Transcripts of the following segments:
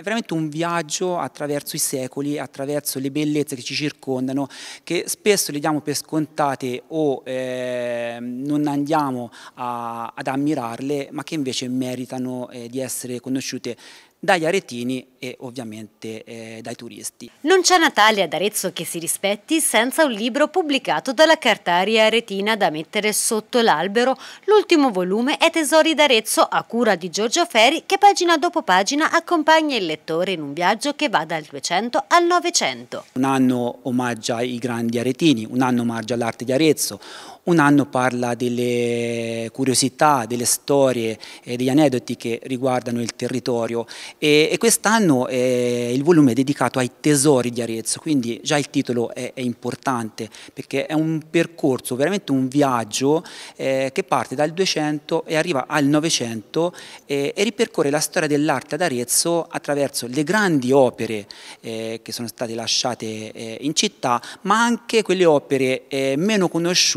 È veramente un viaggio attraverso i secoli, attraverso le bellezze che ci circondano, che spesso le diamo per scontate o eh, non andiamo a, ad ammirarle, ma che invece meritano eh, di essere conosciute dagli aretini e ovviamente eh, dai turisti. Non c'è Natale ad Arezzo che si rispetti senza un libro pubblicato dalla Cartaria Aretina da mettere sotto l'albero. L'ultimo volume è Tesori d'Arezzo a cura di Giorgio Ferri che pagina dopo pagina accompagna il lettore in un viaggio che va dal 200 al 900. Un anno omaggia i grandi aretini, un anno omaggia l'arte di Arezzo, un anno parla delle curiosità, delle storie e degli aneddoti che riguardano il territorio e, e quest'anno eh, il volume è dedicato ai tesori di Arezzo, quindi già il titolo è, è importante perché è un percorso, veramente un viaggio eh, che parte dal 200 e arriva al 900 eh, e ripercorre la storia dell'arte ad Arezzo attraverso le grandi opere eh, che sono state lasciate eh, in città, ma anche quelle opere eh, meno conosciute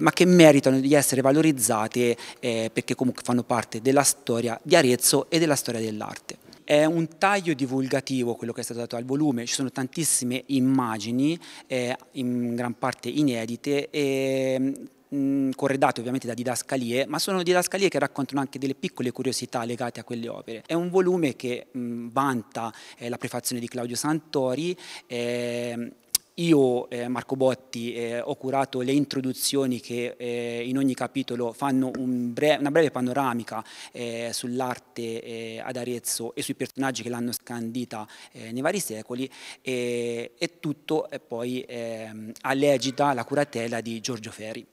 ma che meritano di essere valorizzate perché comunque fanno parte della storia di Arezzo e della storia dell'arte. È un taglio divulgativo quello che è stato dato al volume, ci sono tantissime immagini, eh, in gran parte inedite, e, mh, mm, corredate ovviamente da didascalie, ma sono didascalie che raccontano anche delle piccole curiosità legate a quelle opere. È un volume che mh, mm, vanta eh, la prefazione di Claudio Santori, eh, io, eh, Marco Botti, eh, ho curato le introduzioni che eh, in ogni capitolo fanno un bre una breve panoramica eh, sull'arte eh, ad Arezzo e sui personaggi che l'hanno scandita eh, nei vari secoli e tutto è poi ehm, allegita la curatela di Giorgio Ferri.